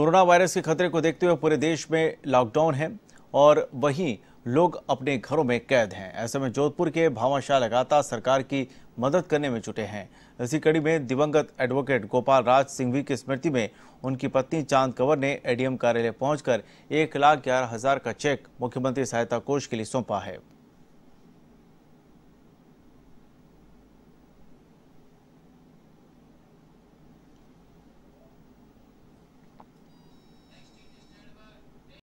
corona virus के खतरे को देखते हुए पूरे देश में लॉकडाउन है और वहीं लोग अपने घरों में कैद हैं ऐसे में जोधपुर के शाह लगातार सरकार की मदद करने में जुटे हैं इसी कड़ी में दिवंगत एडवोकेट गोपाल राज सिंघवी की स्मृति में उनकी पत्नी चांद कंवर ने एडीएम कार्यालय पहुंचकर एक लाख ग्यारह हजार का चेक मुख्यमंत्री सहायता कोष के लिए सौंपा है